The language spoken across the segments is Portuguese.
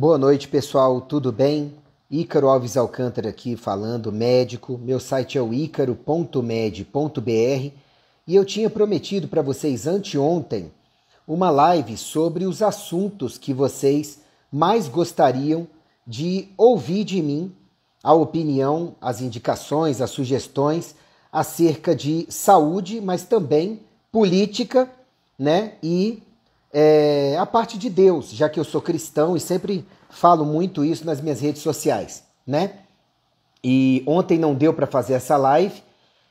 Boa noite, pessoal, tudo bem? Ícaro Alves Alcântara aqui falando, médico. Meu site é o ícaro.med.br e eu tinha prometido para vocês anteontem uma live sobre os assuntos que vocês mais gostariam de ouvir de mim a opinião, as indicações, as sugestões acerca de saúde, mas também política, né? E é, a parte de Deus, já que eu sou cristão e sempre falo muito isso nas minhas redes sociais, né? E ontem não deu para fazer essa live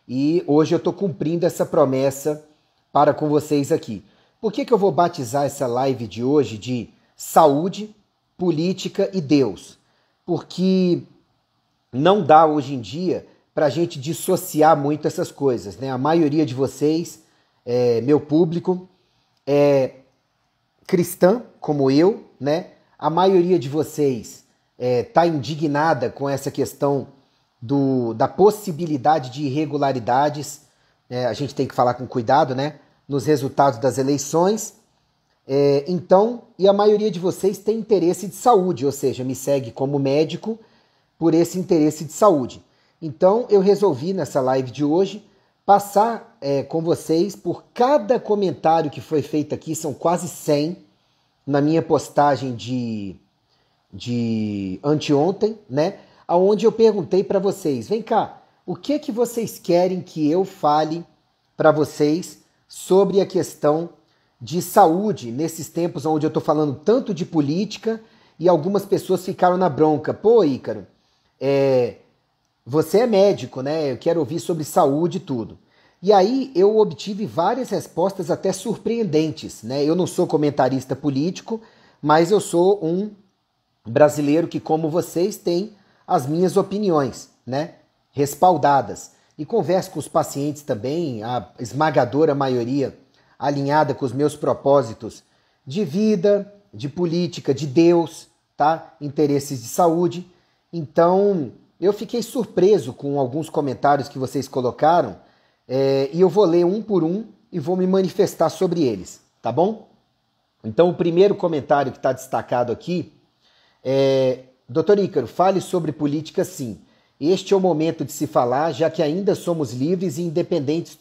e hoje eu estou cumprindo essa promessa para com vocês aqui. Por que, que eu vou batizar essa live de hoje de saúde, política e Deus? Porque não dá hoje em dia para a gente dissociar muito essas coisas, né? A maioria de vocês, é, meu público, é, cristã como eu, né? A maioria de vocês está é, tá indignada com essa questão do, da possibilidade de irregularidades. É, a gente tem que falar com cuidado, né? Nos resultados das eleições. É, então, e a maioria de vocês tem interesse de saúde, ou seja, me segue como médico por esse interesse de saúde. Então, eu resolvi nessa live de hoje passar é, com vocês por cada comentário que foi feito aqui, são quase 100 na minha postagem de, de anteontem, né? Aonde eu perguntei para vocês: vem cá, o que que vocês querem que eu fale para vocês sobre a questão de saúde nesses tempos onde eu estou falando tanto de política e algumas pessoas ficaram na bronca? Pô, Ícaro, é, você é médico, né? Eu quero ouvir sobre saúde e tudo. E aí eu obtive várias respostas até surpreendentes. Né? Eu não sou comentarista político, mas eu sou um brasileiro que, como vocês, tem as minhas opiniões né? respaldadas. E converso com os pacientes também, a esmagadora maioria alinhada com os meus propósitos de vida, de política, de Deus, tá? interesses de saúde. Então eu fiquei surpreso com alguns comentários que vocês colocaram é, e eu vou ler um por um e vou me manifestar sobre eles, tá bom? Então, o primeiro comentário que está destacado aqui é: Doutor Ícaro, fale sobre política sim. Este é o momento de se falar, já que ainda somos livres e independentes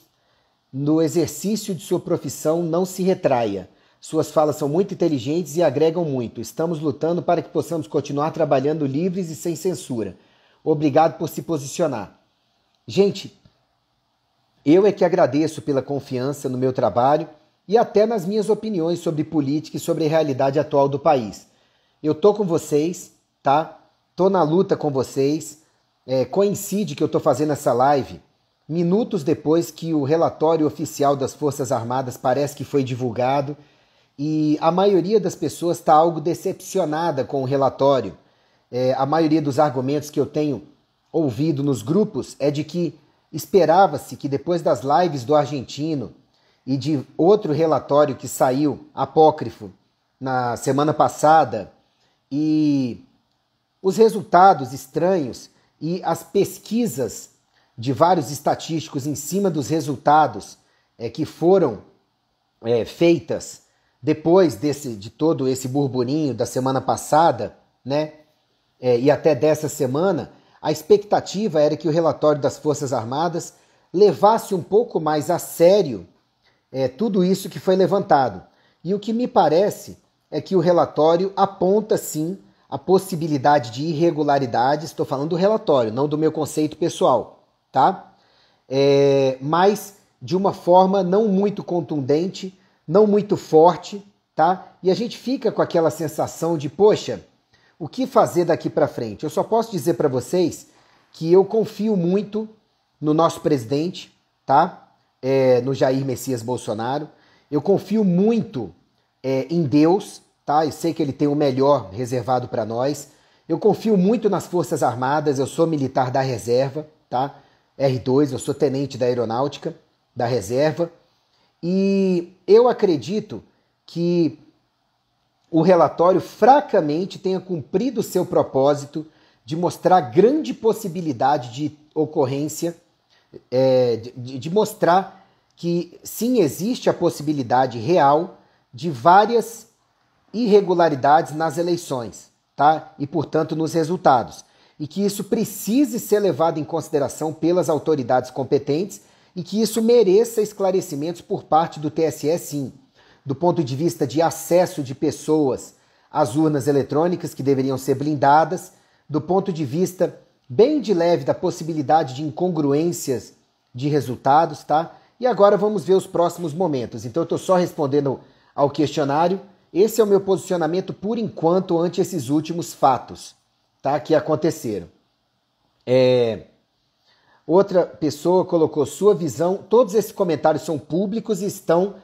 no exercício de sua profissão, não se retraia. Suas falas são muito inteligentes e agregam muito. Estamos lutando para que possamos continuar trabalhando livres e sem censura. Obrigado por se posicionar. Gente, eu é que agradeço pela confiança no meu trabalho e até nas minhas opiniões sobre política e sobre a realidade atual do país. Eu tô com vocês, tá? Tô na luta com vocês. É, coincide que eu tô fazendo essa live minutos depois que o relatório oficial das Forças Armadas parece que foi divulgado e a maioria das pessoas está algo decepcionada com o relatório. É, a maioria dos argumentos que eu tenho ouvido nos grupos é de que Esperava-se que depois das lives do argentino e de outro relatório que saiu, apócrifo, na semana passada, e os resultados estranhos e as pesquisas de vários estatísticos em cima dos resultados é, que foram é, feitas depois desse, de todo esse burburinho da semana passada, né? É, e até dessa semana, a expectativa era que o relatório das Forças Armadas levasse um pouco mais a sério é, tudo isso que foi levantado. E o que me parece é que o relatório aponta sim a possibilidade de irregularidades, estou falando do relatório, não do meu conceito pessoal, tá? É, mas de uma forma não muito contundente, não muito forte, tá? E a gente fica com aquela sensação de, poxa, o que fazer daqui para frente. Eu só posso dizer para vocês que eu confio muito no nosso presidente, tá? É, no Jair Messias Bolsonaro. Eu confio muito é, em Deus, tá? Eu sei que ele tem o melhor reservado para nós. Eu confio muito nas Forças Armadas. Eu sou militar da reserva, tá? R2, eu sou tenente da aeronáutica da reserva. E eu acredito que o relatório fracamente tenha cumprido seu propósito de mostrar grande possibilidade de ocorrência, é, de, de mostrar que sim existe a possibilidade real de várias irregularidades nas eleições, tá? E portanto nos resultados, e que isso precise ser levado em consideração pelas autoridades competentes e que isso mereça esclarecimentos por parte do TSE, sim do ponto de vista de acesso de pessoas às urnas eletrônicas, que deveriam ser blindadas, do ponto de vista bem de leve da possibilidade de incongruências de resultados, tá? E agora vamos ver os próximos momentos. Então eu estou só respondendo ao questionário. Esse é o meu posicionamento por enquanto ante esses últimos fatos, tá? Que aconteceram. É... Outra pessoa colocou sua visão. Todos esses comentários são públicos e estão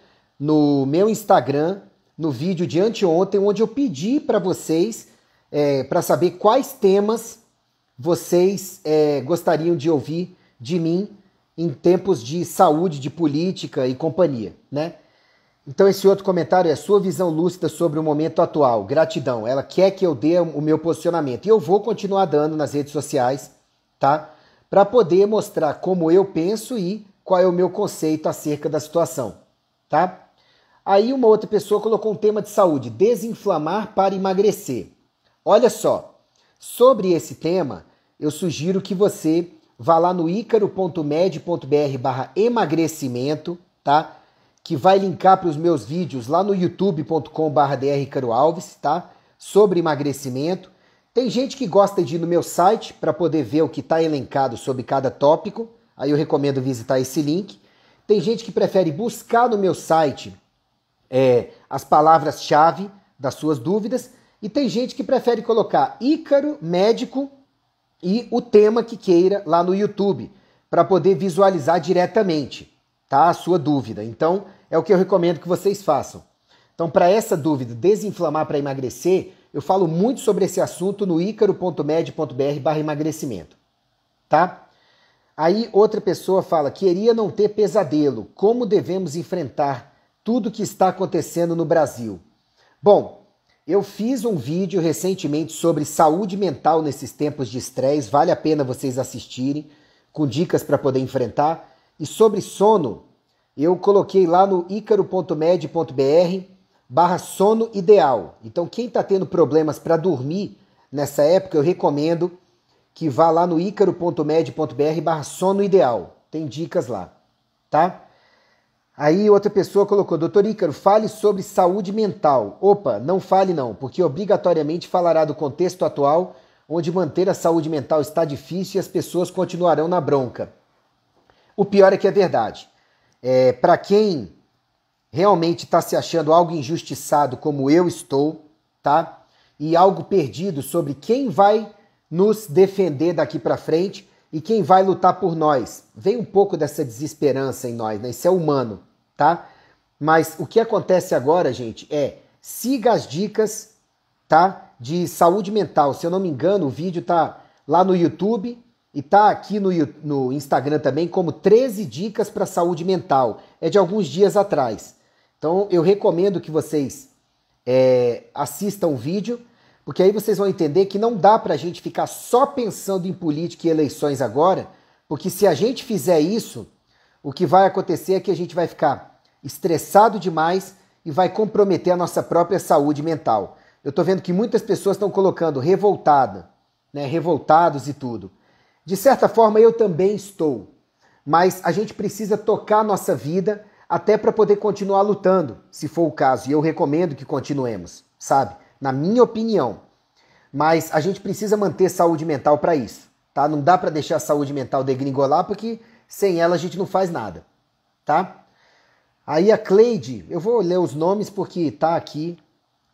no meu Instagram, no vídeo de anteontem, onde eu pedi para vocês é, para saber quais temas vocês é, gostariam de ouvir de mim em tempos de saúde, de política e companhia, né? Então esse outro comentário é sua visão lúcida sobre o momento atual. Gratidão. Ela quer que eu dê o meu posicionamento e eu vou continuar dando nas redes sociais, tá? Para poder mostrar como eu penso e qual é o meu conceito acerca da situação, tá? Aí uma outra pessoa colocou um tema de saúde: desinflamar para emagrecer. Olha só, sobre esse tema, eu sugiro que você vá lá no icaro.med.br/barra emagrecimento, tá? Que vai linkar para os meus vídeos lá no youtube.com/barra Alves, tá? Sobre emagrecimento. Tem gente que gosta de ir no meu site para poder ver o que está elencado sobre cada tópico. Aí eu recomendo visitar esse link. Tem gente que prefere buscar no meu site é, as palavras-chave das suas dúvidas. E tem gente que prefere colocar Ícaro, médico e o tema que queira lá no YouTube, para poder visualizar diretamente tá, a sua dúvida. Então, é o que eu recomendo que vocês façam. Então, para essa dúvida, desinflamar para emagrecer, eu falo muito sobre esse assunto no ícaro.med.br barra emagrecimento, tá? Aí outra pessoa fala, queria não ter pesadelo, como devemos enfrentar tudo que está acontecendo no Brasil. Bom, eu fiz um vídeo recentemente sobre saúde mental nesses tempos de estresse, vale a pena vocês assistirem, com dicas para poder enfrentar. E sobre sono, eu coloquei lá no icaro.med.br barra sono ideal. Então, quem está tendo problemas para dormir nessa época, eu recomendo que vá lá no icaro.med.br barra sono ideal. Tem dicas lá, tá? Aí outra pessoa colocou, doutor Ícaro, fale sobre saúde mental. Opa, não fale não, porque obrigatoriamente falará do contexto atual, onde manter a saúde mental está difícil e as pessoas continuarão na bronca. O pior é que é verdade. É, Para quem realmente está se achando algo injustiçado, como eu estou, tá? E algo perdido sobre quem vai nos defender daqui para frente, e quem vai lutar por nós. Vem um pouco dessa desesperança em nós, né? Isso é humano, tá? Mas o que acontece agora, gente, é siga as dicas, tá? De saúde mental. Se eu não me engano, o vídeo tá lá no YouTube e tá aqui no, no Instagram também como 13 dicas para saúde mental. É de alguns dias atrás. Então eu recomendo que vocês é, assistam o vídeo porque aí vocês vão entender que não dá para a gente ficar só pensando em política e eleições agora, porque se a gente fizer isso, o que vai acontecer é que a gente vai ficar estressado demais e vai comprometer a nossa própria saúde mental. Eu estou vendo que muitas pessoas estão colocando revoltada, né, revoltados e tudo. De certa forma, eu também estou, mas a gente precisa tocar a nossa vida até para poder continuar lutando, se for o caso, e eu recomendo que continuemos, sabe? na minha opinião. Mas a gente precisa manter saúde mental para isso, tá? Não dá para deixar a saúde mental degringolar porque sem ela a gente não faz nada, tá? Aí a Cleide, eu vou ler os nomes porque tá aqui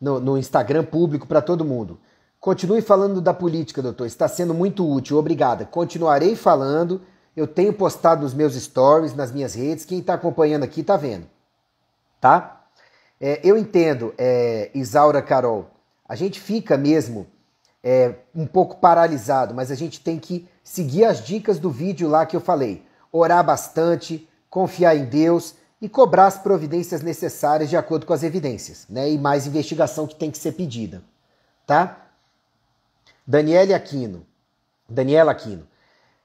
no, no Instagram público para todo mundo. Continue falando da política, doutor. Está sendo muito útil. Obrigada. Continuarei falando. Eu tenho postado nos meus stories, nas minhas redes. Quem está acompanhando aqui está vendo. Tá? É, eu entendo, é, Isaura Carol, a gente fica mesmo é, um pouco paralisado, mas a gente tem que seguir as dicas do vídeo lá que eu falei. Orar bastante, confiar em Deus e cobrar as providências necessárias de acordo com as evidências, né? E mais investigação que tem que ser pedida, tá? Daniele Aquino, Daniela Aquino.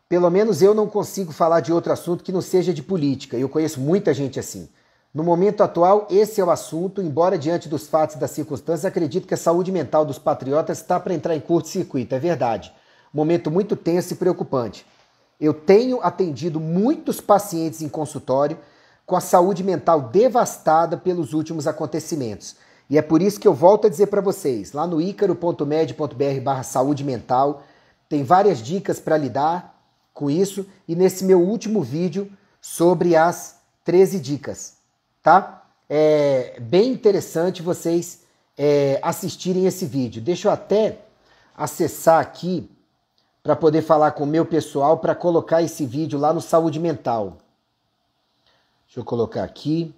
Pelo menos eu não consigo falar de outro assunto que não seja de política. Eu conheço muita gente assim. No momento atual, esse é o assunto, embora diante dos fatos e das circunstâncias, acredito que a saúde mental dos patriotas está para entrar em curto-circuito, é verdade. Momento muito tenso e preocupante. Eu tenho atendido muitos pacientes em consultório com a saúde mental devastada pelos últimos acontecimentos. E é por isso que eu volto a dizer para vocês, lá no icaro.med.br barra saúde mental, tem várias dicas para lidar com isso e nesse meu último vídeo sobre as 13 dicas tá? É bem interessante vocês é, assistirem esse vídeo. Deixa eu até acessar aqui para poder falar com o meu pessoal para colocar esse vídeo lá no Saúde Mental. Deixa eu colocar aqui.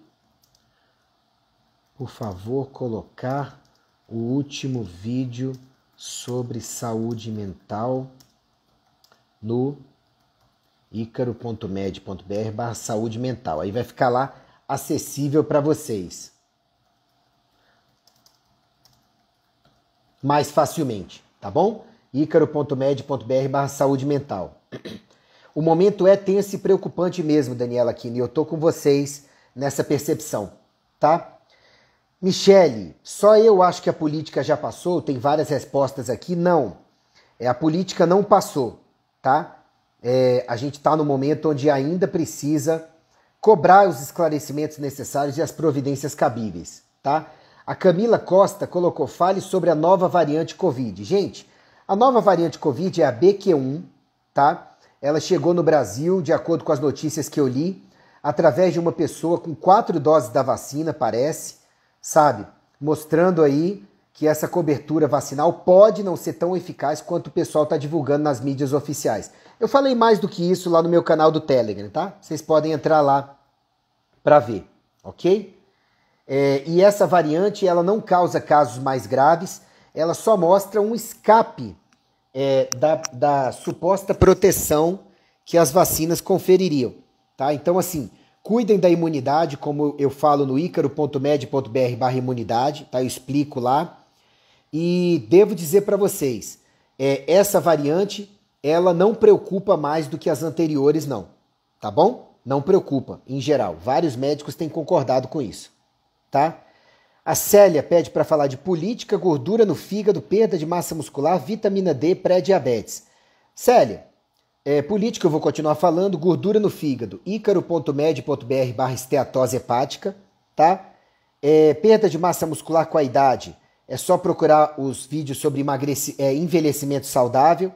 Por favor, colocar o último vídeo sobre saúde mental no icaro.med.br barra saúde mental. Aí vai ficar lá acessível para vocês mais facilmente, tá bom? icaro.med.br saúde mental. O momento é tenso e preocupante mesmo, Daniela Kini. Eu tô com vocês nessa percepção, tá? Michele, só eu acho que a política já passou? Tem várias respostas aqui. Não, é, a política não passou, tá? É, a gente está no momento onde ainda precisa cobrar os esclarecimentos necessários e as providências cabíveis, tá? A Camila Costa colocou fale sobre a nova variante Covid. Gente, a nova variante Covid é a BQ1, tá? Ela chegou no Brasil, de acordo com as notícias que eu li, através de uma pessoa com quatro doses da vacina, parece, sabe? Mostrando aí que essa cobertura vacinal pode não ser tão eficaz quanto o pessoal está divulgando nas mídias oficiais. Eu falei mais do que isso lá no meu canal do Telegram, tá? Vocês podem entrar lá para ver, ok? É, e essa variante ela não causa casos mais graves, ela só mostra um escape é, da, da suposta proteção que as vacinas confeririam, tá? Então assim, cuidem da imunidade, como eu falo no icaro.med.br/barra imunidade, tá? Eu explico lá e devo dizer para vocês, é, essa variante ela não preocupa mais do que as anteriores, não, tá bom? não preocupa, em geral. Vários médicos têm concordado com isso, tá? A Célia pede para falar de política, gordura no fígado, perda de massa muscular, vitamina D, pré-diabetes. Célia, é, política eu vou continuar falando, gordura no fígado, icaro.med.br barra esteatose hepática, tá? É, perda de massa muscular com a idade, é só procurar os vídeos sobre é, envelhecimento saudável,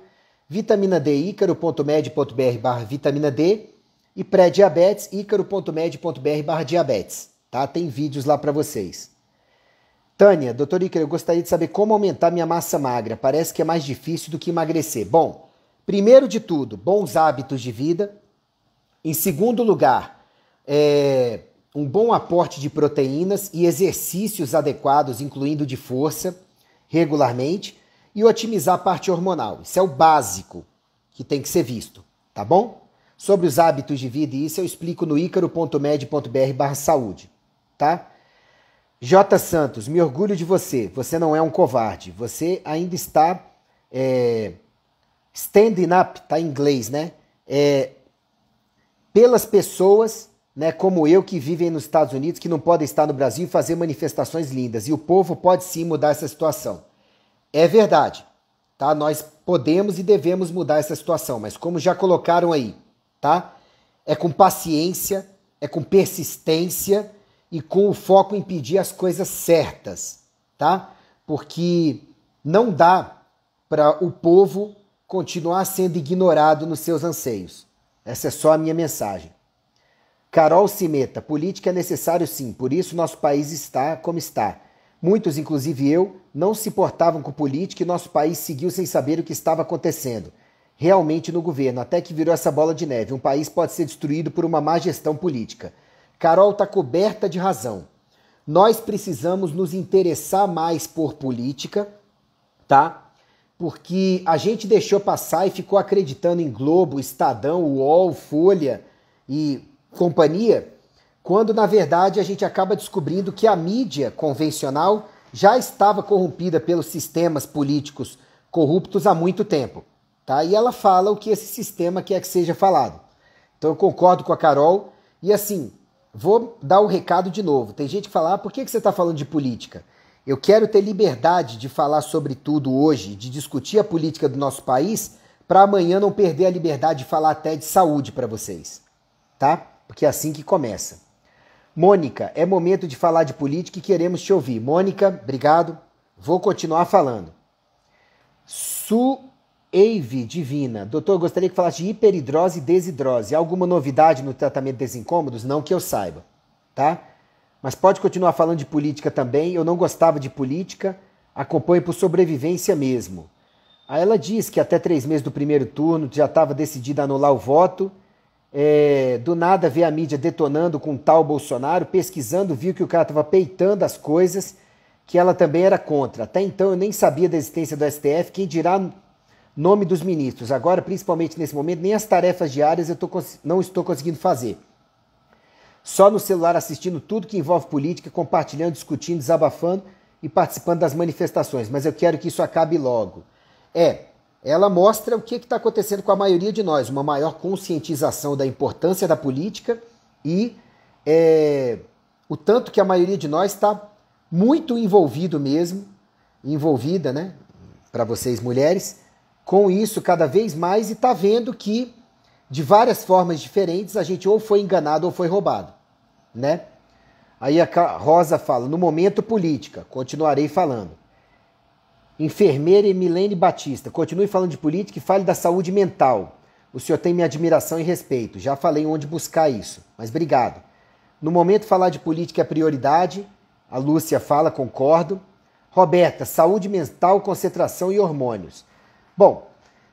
vitamina D, icaro.med.br barra vitamina D, e pré-diabetes, ícaro.med.br diabetes. Tá? Tem vídeos lá para vocês. Tânia, doutor Icaro, eu gostaria de saber como aumentar minha massa magra. Parece que é mais difícil do que emagrecer. Bom, primeiro de tudo, bons hábitos de vida. Em segundo lugar, é, um bom aporte de proteínas e exercícios adequados, incluindo de força, regularmente, e otimizar a parte hormonal. Isso é o básico que tem que ser visto, tá bom? sobre os hábitos de vida, e isso eu explico no ícaro.med.br saúde, tá? J. Santos, me orgulho de você, você não é um covarde, você ainda está é, standing up, tá em inglês, né? É, pelas pessoas né, como eu que vivem nos Estados Unidos, que não podem estar no Brasil e fazer manifestações lindas. E o povo pode sim mudar essa situação. É verdade. Tá? Nós podemos e devemos mudar essa situação, mas como já colocaram aí, tá? É com paciência, é com persistência e com o foco em pedir as coisas certas, tá? Porque não dá para o povo continuar sendo ignorado nos seus anseios. Essa é só a minha mensagem. Carol Cimeta, política é necessário sim, por isso nosso país está como está. Muitos, inclusive eu, não se portavam com política e nosso país seguiu sem saber o que estava acontecendo realmente no governo, até que virou essa bola de neve. Um país pode ser destruído por uma má gestão política. Carol está coberta de razão. Nós precisamos nos interessar mais por política, tá? Porque a gente deixou passar e ficou acreditando em Globo, Estadão, UOL, Folha e companhia, quando na verdade a gente acaba descobrindo que a mídia convencional já estava corrompida pelos sistemas políticos corruptos há muito tempo. Tá? E ela fala o que esse sistema quer que seja falado. Então eu concordo com a Carol. E assim, vou dar o um recado de novo. Tem gente que fala, ah, por que, que você está falando de política? Eu quero ter liberdade de falar sobre tudo hoje, de discutir a política do nosso país, para amanhã não perder a liberdade de falar até de saúde para vocês. Tá? Porque é assim que começa. Mônica, é momento de falar de política e queremos te ouvir. Mônica, obrigado. Vou continuar falando. Su Eve Divina. Doutor, gostaria que falasse de hiperidrose e desidrose. Alguma novidade no tratamento desses incômodos? Não que eu saiba, tá? Mas pode continuar falando de política também. Eu não gostava de política, acompanho por sobrevivência mesmo. Aí ela diz que até três meses do primeiro turno já estava decidida a anular o voto. É, do nada vê a mídia detonando com tal Bolsonaro, pesquisando, viu que o cara estava peitando as coisas, que ela também era contra. Até então eu nem sabia da existência do STF, quem dirá nome dos ministros. Agora, principalmente nesse momento, nem as tarefas diárias eu tô, não estou conseguindo fazer. Só no celular assistindo tudo que envolve política, compartilhando, discutindo, desabafando e participando das manifestações. Mas eu quero que isso acabe logo. É, ela mostra o que é está acontecendo com a maioria de nós: uma maior conscientização da importância da política e é, o tanto que a maioria de nós está muito envolvido mesmo, envolvida, né? Para vocês mulheres, com isso cada vez mais e está vendo que de várias formas diferentes a gente ou foi enganado ou foi roubado, né? Aí a Rosa fala, no momento política, continuarei falando. Enfermeira Emilene Batista, continue falando de política e fale da saúde mental. O senhor tem minha admiração e respeito. Já falei onde buscar isso, mas obrigado. No momento, falar de política é prioridade. A Lúcia fala, concordo. Roberta, saúde mental, concentração e hormônios. Bom,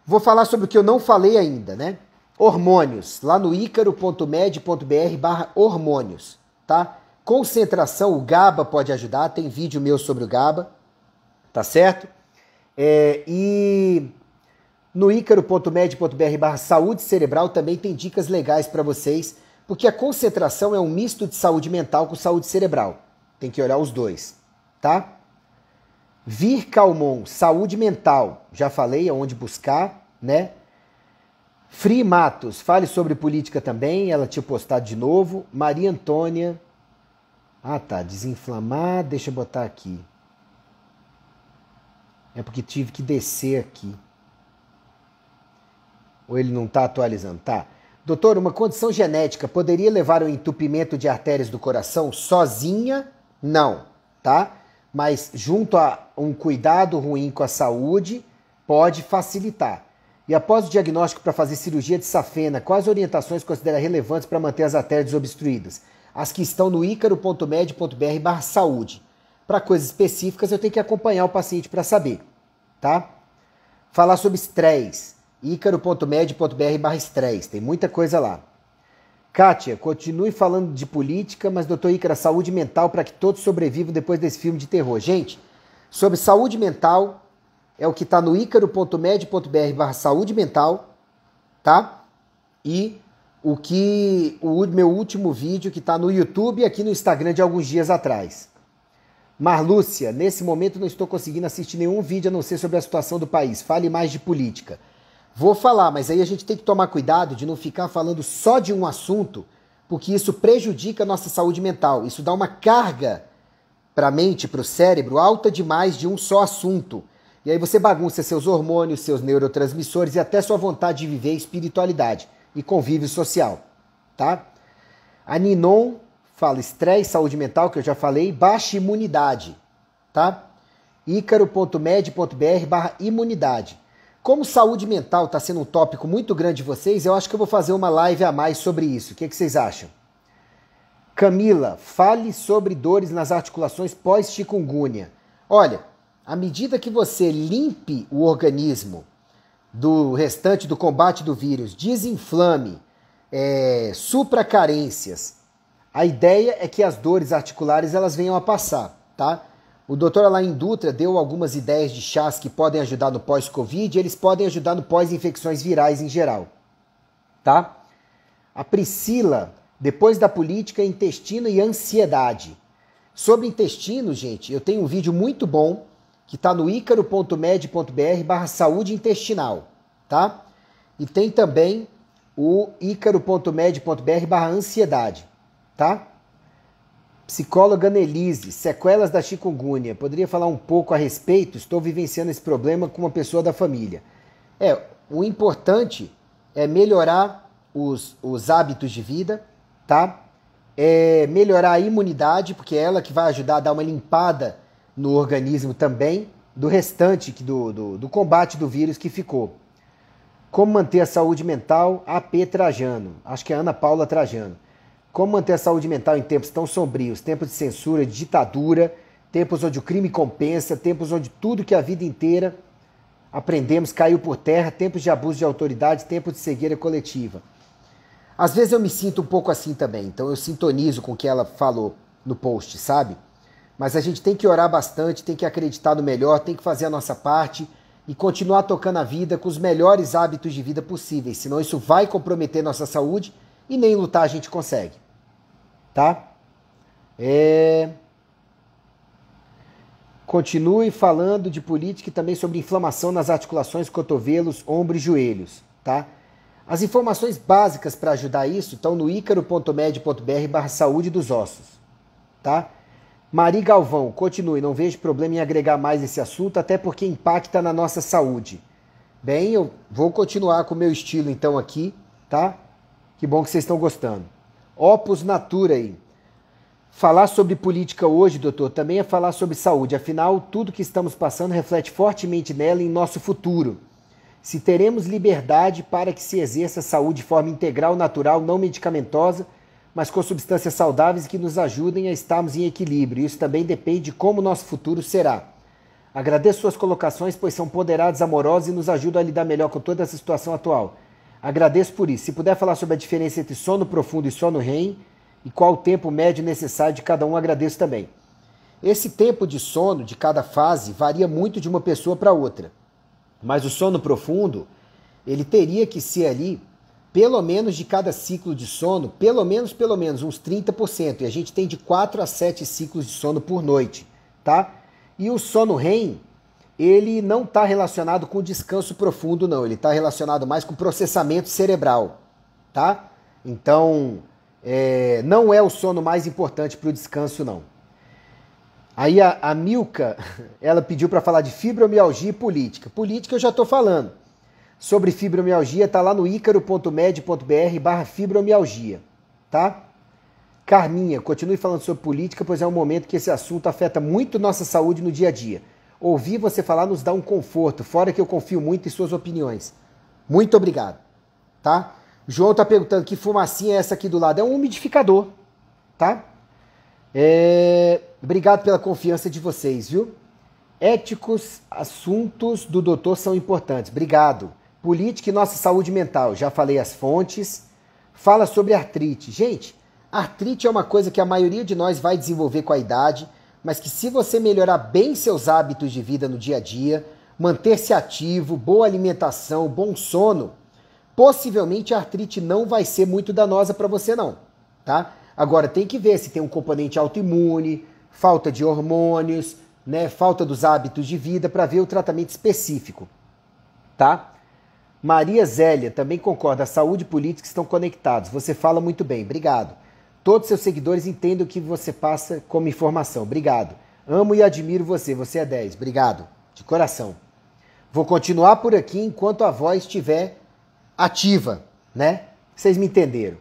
vou falar sobre o que eu não falei ainda, né? Hormônios, lá no ícaro.med.br barra hormônios, tá? Concentração, o GABA pode ajudar, tem vídeo meu sobre o GABA, tá certo? É, e no ícaro.med.br barra saúde cerebral também tem dicas legais para vocês, porque a concentração é um misto de saúde mental com saúde cerebral. Tem que olhar os dois, tá? Vir Calmon, saúde mental, já falei aonde buscar, né? Fri Matos, fale sobre política também, ela tinha postado de novo. Maria Antônia, ah tá, desinflamar, deixa eu botar aqui. É porque tive que descer aqui. Ou ele não está atualizando, tá? Doutor, uma condição genética poderia levar ao entupimento de artérias do coração sozinha? Não, tá? mas junto a um cuidado ruim com a saúde, pode facilitar. E após o diagnóstico para fazer cirurgia de safena, quais orientações considera relevantes para manter as artérias desobstruídas? As que estão no icaro.med.br saúde. Para coisas específicas, eu tenho que acompanhar o paciente para saber, tá? Falar sobre estresse, icaro.med.br estresse, tem muita coisa lá. Kátia, continue falando de política, mas doutor Icara, saúde mental para que todos sobrevivam depois desse filme de terror. Gente, sobre saúde mental, é o que está no icaro.med.br barra saúde mental, tá? E o que o meu último vídeo que está no YouTube e aqui no Instagram de alguns dias atrás. Marlúcia, nesse momento não estou conseguindo assistir nenhum vídeo a não ser sobre a situação do país. Fale mais de política. Vou falar, mas aí a gente tem que tomar cuidado de não ficar falando só de um assunto, porque isso prejudica a nossa saúde mental. Isso dá uma carga para a mente, para o cérebro, alta demais de um só assunto. E aí você bagunça seus hormônios, seus neurotransmissores e até sua vontade de viver espiritualidade e convívio social, tá? A Ninon fala estresse, saúde mental, que eu já falei, baixa imunidade, tá? ícaro.med.br barra imunidade. Como saúde mental está sendo um tópico muito grande de vocês, eu acho que eu vou fazer uma live a mais sobre isso. O que, é que vocês acham? Camila, fale sobre dores nas articulações pós-chikungunya. Olha, à medida que você limpe o organismo do restante do combate do vírus, desinflame, é, supra carências, a ideia é que as dores articulares elas venham a passar, tá? O doutor Alain Dutra deu algumas ideias de chás que podem ajudar no pós-Covid e eles podem ajudar no pós-infecções virais em geral. Tá? A Priscila, depois da política, intestino e ansiedade. Sobre intestino, gente, eu tenho um vídeo muito bom que está no icaro.med.br barra saúde intestinal, tá? E tem também o icaro.med.br barra ansiedade, tá? Psicóloga Nelise, sequelas da chikungunya. Poderia falar um pouco a respeito? Estou vivenciando esse problema com uma pessoa da família. É, o importante é melhorar os, os hábitos de vida, tá? É melhorar a imunidade, porque é ela que vai ajudar a dar uma limpada no organismo também, do restante do, do, do combate do vírus que ficou. Como manter a saúde mental? AP Trajano. Acho que é Ana Paula Trajano. Como manter a saúde mental em tempos tão sombrios, tempos de censura, de ditadura, tempos onde o crime compensa, tempos onde tudo que a vida inteira aprendemos caiu por terra, tempos de abuso de autoridade, tempos de cegueira coletiva. Às vezes eu me sinto um pouco assim também, então eu sintonizo com o que ela falou no post, sabe? Mas a gente tem que orar bastante, tem que acreditar no melhor, tem que fazer a nossa parte e continuar tocando a vida com os melhores hábitos de vida possíveis, senão isso vai comprometer nossa saúde e nem lutar a gente consegue tá? É... Continue falando de política e também sobre inflamação nas articulações, cotovelos, ombro e joelhos, tá? As informações básicas para ajudar isso estão no icaro.med.br saúde dos ossos, tá? Mari Galvão, continue, não vejo problema em agregar mais esse assunto, até porque impacta na nossa saúde. Bem, eu vou continuar com o meu estilo então aqui, tá? Que bom que vocês estão gostando. Opus Naturae. Falar sobre política hoje, doutor, também é falar sobre saúde. Afinal, tudo que estamos passando reflete fortemente nela em nosso futuro. Se teremos liberdade para que se exerça a saúde de forma integral, natural, não medicamentosa, mas com substâncias saudáveis que nos ajudem a estarmos em equilíbrio. Isso também depende de como nosso futuro será. Agradeço suas colocações, pois são ponderados, amorosos e nos ajudam a lidar melhor com toda essa situação atual. Agradeço por isso. Se puder falar sobre a diferença entre sono profundo e sono REM e qual o tempo médio necessário de cada um, agradeço também. Esse tempo de sono de cada fase varia muito de uma pessoa para outra. Mas o sono profundo, ele teria que ser ali pelo menos de cada ciclo de sono, pelo menos pelo menos uns 30%, e a gente tem de 4 a 7 ciclos de sono por noite, tá? E o sono REM, ele não está relacionado com descanso profundo, não. Ele está relacionado mais com processamento cerebral, tá? Então, é, não é o sono mais importante para o descanso, não. Aí a, a Milka, ela pediu para falar de fibromialgia e política. Política eu já estou falando. Sobre fibromialgia, está lá no icaro.med.br barra fibromialgia, tá? Carminha, continue falando sobre política, pois é um momento que esse assunto afeta muito nossa saúde no dia a dia. Ouvir você falar nos dá um conforto, fora que eu confio muito em suas opiniões. Muito obrigado, tá? João tá perguntando que fumacinha é essa aqui do lado. É um umidificador, tá? É... Obrigado pela confiança de vocês, viu? Éticos, assuntos do doutor são importantes. Obrigado. Política e nossa saúde mental. Já falei as fontes. Fala sobre artrite. Gente, artrite é uma coisa que a maioria de nós vai desenvolver com a idade mas que se você melhorar bem seus hábitos de vida no dia a dia, manter-se ativo, boa alimentação, bom sono, possivelmente a artrite não vai ser muito danosa para você não, tá? Agora tem que ver se tem um componente autoimune, falta de hormônios, né, falta dos hábitos de vida para ver o tratamento específico, tá? Maria Zélia também concorda, saúde e política estão conectados. Você fala muito bem, obrigado. Todos seus seguidores entendem o que você passa como informação. Obrigado. Amo e admiro você. Você é 10. Obrigado. De coração. Vou continuar por aqui enquanto a voz estiver ativa, né? Vocês me entenderam.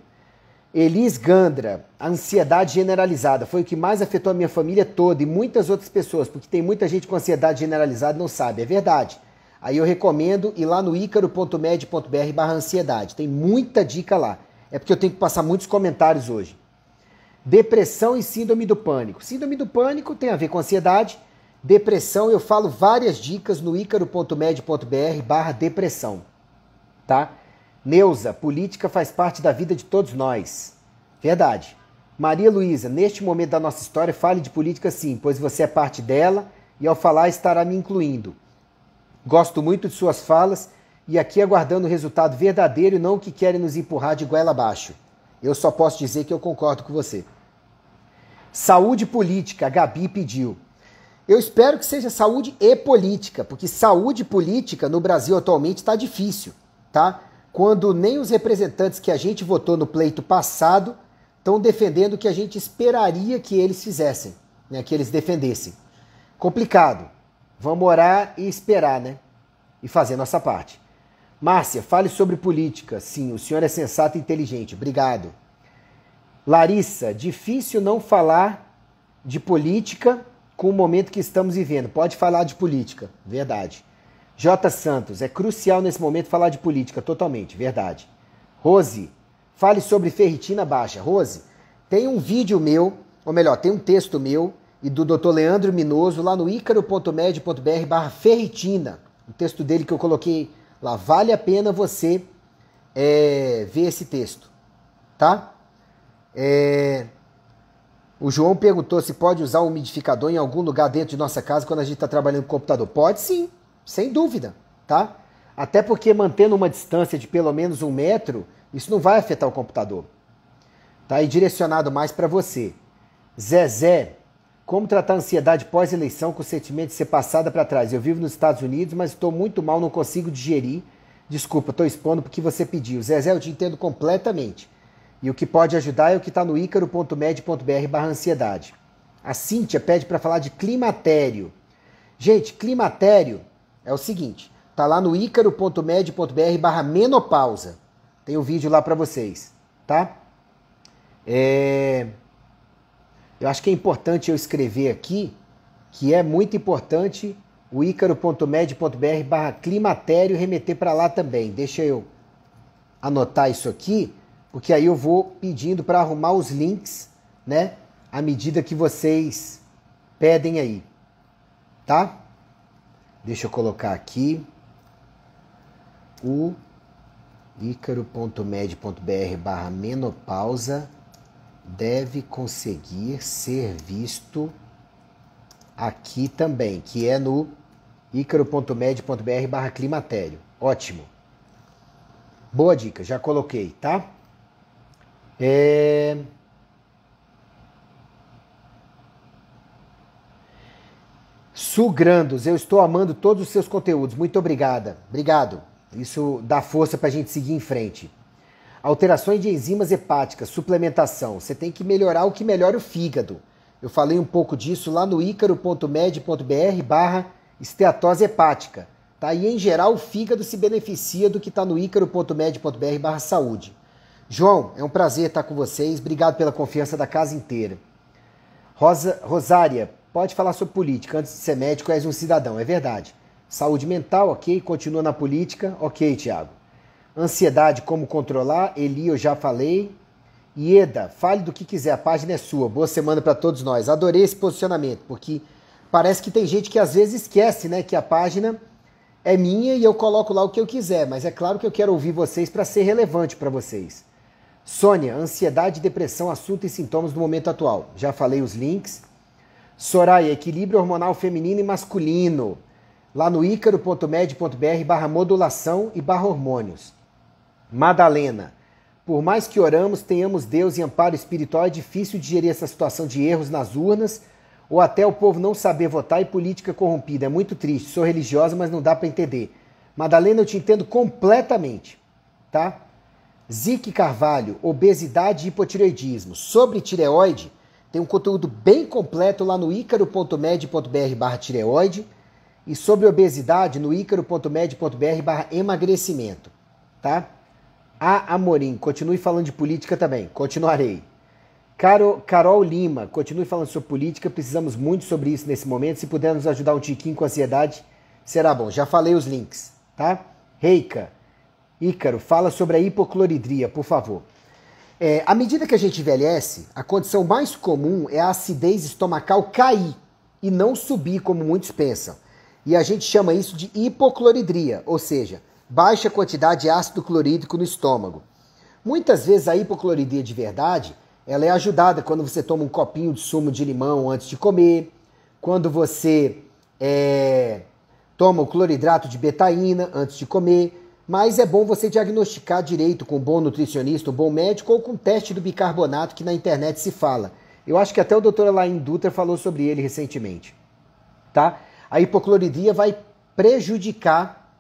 Elis Gandra, ansiedade generalizada foi o que mais afetou a minha família toda e muitas outras pessoas, porque tem muita gente com ansiedade generalizada e não sabe, é verdade. Aí eu recomendo ir lá no ícaro.med.br barra ansiedade, tem muita dica lá. É porque eu tenho que passar muitos comentários hoje depressão e síndrome do pânico. Síndrome do pânico tem a ver com ansiedade, depressão, eu falo várias dicas no icaro.med.br barra depressão, tá? Neuza, política faz parte da vida de todos nós. Verdade. Maria Luísa, neste momento da nossa história, fale de política sim, pois você é parte dela e ao falar estará me incluindo. Gosto muito de suas falas e aqui aguardando o resultado verdadeiro e não o que querem nos empurrar de goela abaixo. Eu só posso dizer que eu concordo com você. Saúde política, Gabi pediu. Eu espero que seja saúde e política, porque saúde política no Brasil atualmente está difícil, tá? Quando nem os representantes que a gente votou no pleito passado estão defendendo o que a gente esperaria que eles fizessem, né? Que eles defendessem. Complicado. Vamos orar e esperar, né? E fazer nossa parte. Márcia, fale sobre política. Sim, o senhor é sensato e inteligente. Obrigado. Larissa, difícil não falar de política com o momento que estamos vivendo. Pode falar de política, verdade. J. Santos, é crucial nesse momento falar de política, totalmente, verdade. Rose, fale sobre ferritina baixa. Rose, tem um vídeo meu, ou melhor, tem um texto meu e do Dr. Leandro Minoso lá no icaro.med.br barra ferritina. O texto dele que eu coloquei lá. Vale a pena você é, ver esse texto, tá? É... O João perguntou se pode usar um umidificador em algum lugar dentro de nossa casa quando a gente está trabalhando com computador. Pode sim, sem dúvida, tá? Até porque mantendo uma distância de pelo menos um metro, isso não vai afetar o computador. Tá? E direcionado mais para você. Zezé, como tratar a ansiedade pós-eleição com o sentimento de ser passada para trás? Eu vivo nos Estados Unidos, mas estou muito mal, não consigo digerir. Desculpa, estou expondo porque você pediu. Zezé, eu te entendo completamente. E o que pode ajudar é o que está no ícaro.med.br barra ansiedade. A Cíntia pede para falar de climatério. Gente, climatério é o seguinte, tá lá no ícaro.med.br barra menopausa. Tem um vídeo lá para vocês, tá? É... Eu acho que é importante eu escrever aqui, que é muito importante o ícaro.med.br barra climatério remeter para lá também. Deixa eu anotar isso aqui porque aí eu vou pedindo para arrumar os links, né? À medida que vocês pedem aí, tá? Deixa eu colocar aqui o icaro.med.br barra menopausa deve conseguir ser visto aqui também, que é no icaro.med.br barra climatério. Ótimo. Boa dica, já coloquei, tá? É... Sugrandos, eu estou amando todos os seus conteúdos. Muito obrigada. Obrigado. Isso dá força para a gente seguir em frente. Alterações de enzimas hepáticas, suplementação. Você tem que melhorar o que melhora o fígado. Eu falei um pouco disso lá no icaro.med.br barra esteatose hepática. Tá? E em geral o fígado se beneficia do que está no icaro.med.br barra saúde. João, é um prazer estar com vocês. Obrigado pela confiança da casa inteira. Rosa, Rosária, pode falar sobre política. Antes de ser médico, és um cidadão, é verdade. Saúde mental, ok. Continua na política, ok, Tiago. Ansiedade, como controlar? Eli, eu já falei. Ieda, fale do que quiser, a página é sua. Boa semana para todos nós. Adorei esse posicionamento, porque parece que tem gente que às vezes esquece né, que a página é minha e eu coloco lá o que eu quiser, mas é claro que eu quero ouvir vocês para ser relevante para vocês. Sônia, ansiedade depressão, assunto e sintomas do momento atual. Já falei os links. Soraya, equilíbrio hormonal feminino e masculino. Lá no ícaro.med.br barra modulação e barra hormônios. Madalena, por mais que oramos, tenhamos Deus e amparo espiritual, é difícil digerir essa situação de erros nas urnas ou até o povo não saber votar e política corrompida. É muito triste. Sou religiosa, mas não dá para entender. Madalena, eu te entendo completamente, tá? Zique Carvalho, obesidade e hipotireoidismo, sobre tireoide, tem um conteúdo bem completo lá no icaro.med.br barra tireoide e sobre obesidade no icaro.med.br barra emagrecimento, tá? A ah, Amorim, continue falando de política também, continuarei. Caro, Carol Lima, continue falando sobre política, precisamos muito sobre isso nesse momento, se puder nos ajudar um tiquinho com ansiedade, será bom. Já falei os links, tá? Reika, Ícaro, fala sobre a hipocloridria, por favor. É, à medida que a gente envelhece, a condição mais comum é a acidez estomacal cair e não subir, como muitos pensam. E a gente chama isso de hipocloridria, ou seja, baixa quantidade de ácido clorídrico no estômago. Muitas vezes a hipocloridria de verdade ela é ajudada quando você toma um copinho de sumo de limão antes de comer, quando você é, toma o cloridrato de betaína antes de comer, mas é bom você diagnosticar direito com um bom nutricionista, um bom médico ou com um teste do bicarbonato que na internet se fala. Eu acho que até o doutor Alain Dutra falou sobre ele recentemente. Tá? A hipocloridria vai prejudicar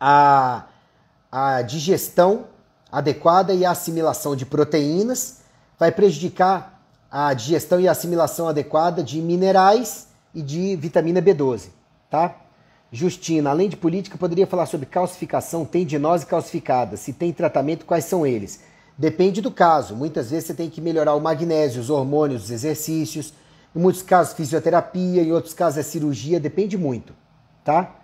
a, a digestão adequada e a assimilação de proteínas, vai prejudicar a digestão e assimilação adequada de minerais e de vitamina B12, tá? Justina, além de política, poderia falar sobre calcificação, tendinose calcificada, se tem tratamento, quais são eles? Depende do caso. Muitas vezes você tem que melhorar o magnésio, os hormônios, os exercícios. Em muitos casos, fisioterapia, em outros casos, é cirurgia, depende muito, tá?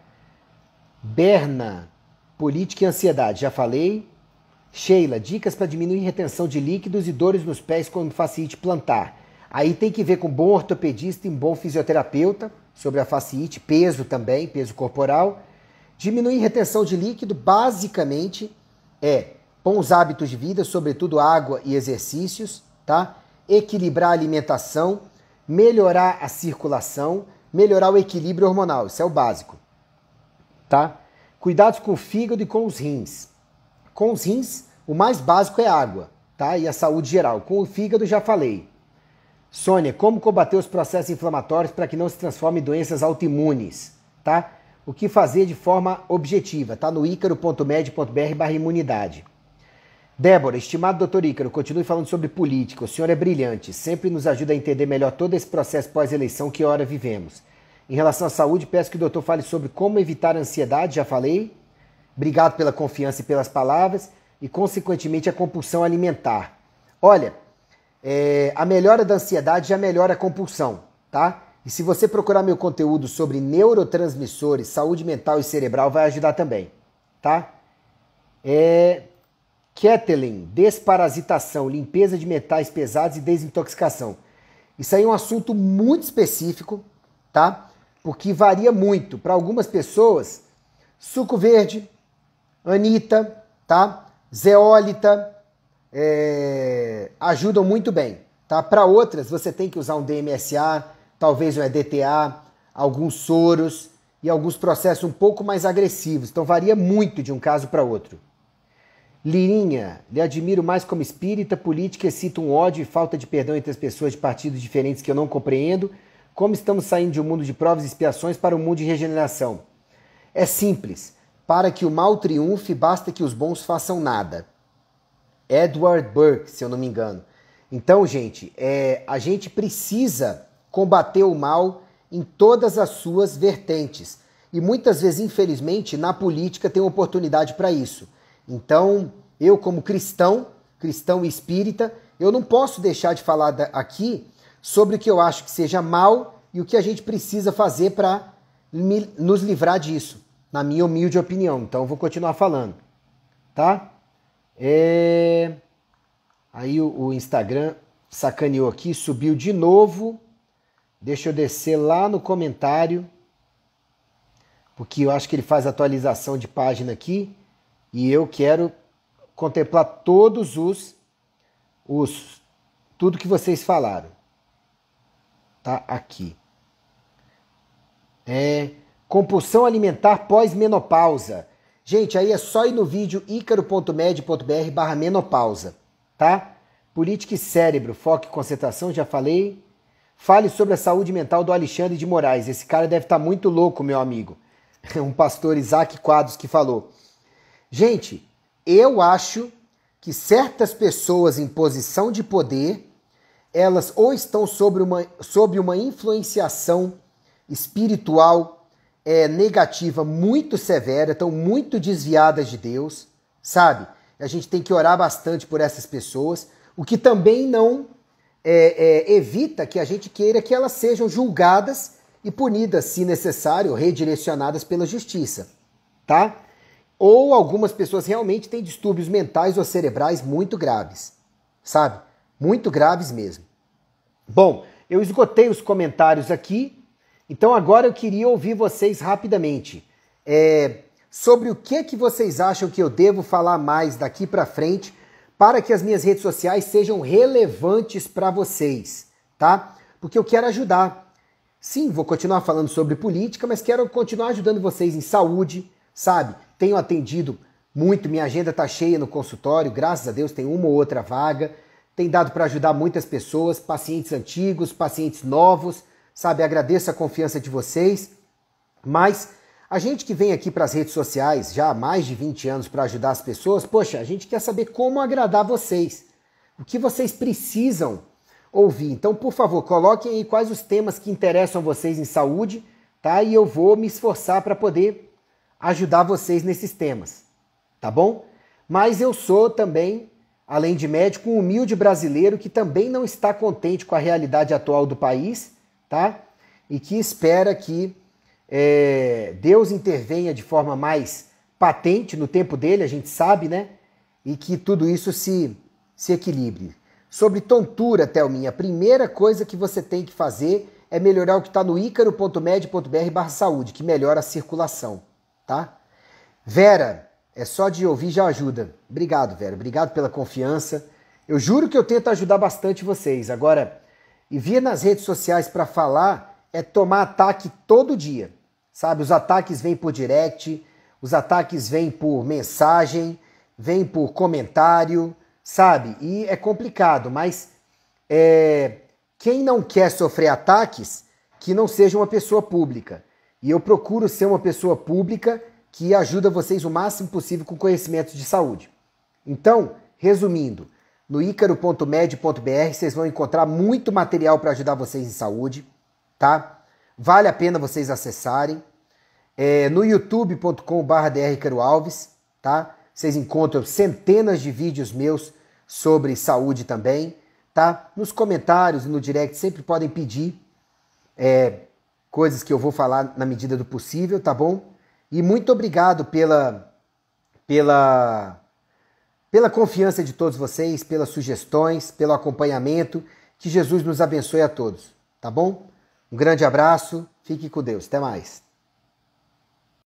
Berna, política e ansiedade, já falei. Sheila, dicas para diminuir retenção de líquidos e dores nos pés quando fascite plantar. Aí tem que ver com um bom ortopedista e um bom fisioterapeuta sobre a fasciite, peso também, peso corporal. Diminuir retenção de líquido, basicamente, é bons hábitos de vida, sobretudo água e exercícios, tá? Equilibrar a alimentação, melhorar a circulação, melhorar o equilíbrio hormonal, isso é o básico, tá? Cuidados com o fígado e com os rins. Com os rins, o mais básico é água, tá? E a saúde geral. Com o fígado já falei. Sônia, como combater os processos inflamatórios para que não se transformem em doenças autoimunes, tá? O que fazer de forma objetiva, tá no ícaro.med.br barra imunidade. Débora, estimado doutor Ícaro, continue falando sobre política. O senhor é brilhante, sempre nos ajuda a entender melhor todo esse processo pós-eleição que hora vivemos. Em relação à saúde, peço que o doutor fale sobre como evitar a ansiedade, já falei. Obrigado pela confiança e pelas palavras, e consequentemente a compulsão alimentar. Olha, é, a melhora da ansiedade e a melhora da compulsão, tá? E se você procurar meu conteúdo sobre neurotransmissores, saúde mental e cerebral, vai ajudar também, tá? É, desparasitação, limpeza de metais pesados e desintoxicação. Isso aí é um assunto muito específico, tá? Porque varia muito. Para algumas pessoas, suco verde, anita, tá? Zeólita, é, ajudam muito bem. Tá? Para outras, você tem que usar um DMSA, talvez um EDTA, alguns soros e alguns processos um pouco mais agressivos. Então varia muito de um caso para outro. Lirinha, lhe admiro mais como espírita, política e cito um ódio e falta de perdão entre as pessoas de partidos diferentes que eu não compreendo. Como estamos saindo de um mundo de provas e expiações para um mundo de regeneração? É simples. Para que o mal triunfe, basta que os bons façam nada. Edward Burke, se eu não me engano. Então, gente, é, a gente precisa combater o mal em todas as suas vertentes. E muitas vezes, infelizmente, na política tem oportunidade para isso. Então, eu, como cristão, cristão espírita, eu não posso deixar de falar aqui sobre o que eu acho que seja mal e o que a gente precisa fazer para nos livrar disso, na minha humilde opinião. Então, eu vou continuar falando, tá? É... Aí o, o Instagram sacaneou aqui, subiu de novo. Deixa eu descer lá no comentário, porque eu acho que ele faz atualização de página aqui e eu quero contemplar todos os os tudo que vocês falaram. Tá aqui. É compulsão alimentar pós-menopausa. Gente, aí é só ir no vídeo ícaro.med.br barra menopausa, tá? Política e cérebro, foco e concentração, já falei. Fale sobre a saúde mental do Alexandre de Moraes. Esse cara deve estar tá muito louco, meu amigo. Um pastor Isaac Quadros que falou. Gente, eu acho que certas pessoas em posição de poder, elas ou estão sob uma, sobre uma influenciação espiritual é, negativa muito severa, estão muito desviadas de Deus, sabe? A gente tem que orar bastante por essas pessoas, o que também não é, é, evita que a gente queira que elas sejam julgadas e punidas, se necessário, redirecionadas pela justiça, tá? Ou algumas pessoas realmente têm distúrbios mentais ou cerebrais muito graves, sabe? Muito graves mesmo. Bom, eu esgotei os comentários aqui. Então agora eu queria ouvir vocês rapidamente é, sobre o que que vocês acham que eu devo falar mais daqui para frente para que as minhas redes sociais sejam relevantes para vocês, tá? Porque eu quero ajudar. Sim, vou continuar falando sobre política, mas quero continuar ajudando vocês em saúde, sabe? Tenho atendido muito, minha agenda tá cheia no consultório, graças a Deus tem uma ou outra vaga. Tem dado para ajudar muitas pessoas, pacientes antigos, pacientes novos sabe? Agradeço a confiança de vocês, mas a gente que vem aqui para as redes sociais já há mais de 20 anos para ajudar as pessoas, poxa, a gente quer saber como agradar vocês, o que vocês precisam ouvir. Então, por favor, coloquem aí quais os temas que interessam vocês em saúde, tá? E eu vou me esforçar para poder ajudar vocês nesses temas, tá bom? Mas eu sou também, além de médico, um humilde brasileiro que também não está contente com a realidade atual do país tá? E que espera que é, Deus intervenha de forma mais patente no tempo dele, a gente sabe, né? E que tudo isso se, se equilibre. Sobre tontura, Thelminha, a primeira coisa que você tem que fazer é melhorar o que está no ícaro.med.br barra saúde, que melhora a circulação, tá? Vera, é só de ouvir já ajuda. Obrigado, Vera. Obrigado pela confiança. Eu juro que eu tento ajudar bastante vocês. Agora, e via nas redes sociais para falar é tomar ataque todo dia. Sabe, os ataques vêm por direct, os ataques vêm por mensagem, vêm por comentário, sabe? E é complicado, mas é, quem não quer sofrer ataques, que não seja uma pessoa pública. E eu procuro ser uma pessoa pública que ajuda vocês o máximo possível com conhecimentos de saúde. Então, resumindo, no icaro.med.br, vocês vão encontrar muito material para ajudar vocês em saúde, tá? Vale a pena vocês acessarem. É, no youtube.com.br Alves, tá? Vocês encontram centenas de vídeos meus sobre saúde também, tá? Nos comentários e no direct sempre podem pedir é, coisas que eu vou falar na medida do possível, tá bom? E muito obrigado pela pela pela confiança de todos vocês, pelas sugestões, pelo acompanhamento. Que Jesus nos abençoe a todos, tá bom? Um grande abraço, fique com Deus, até mais.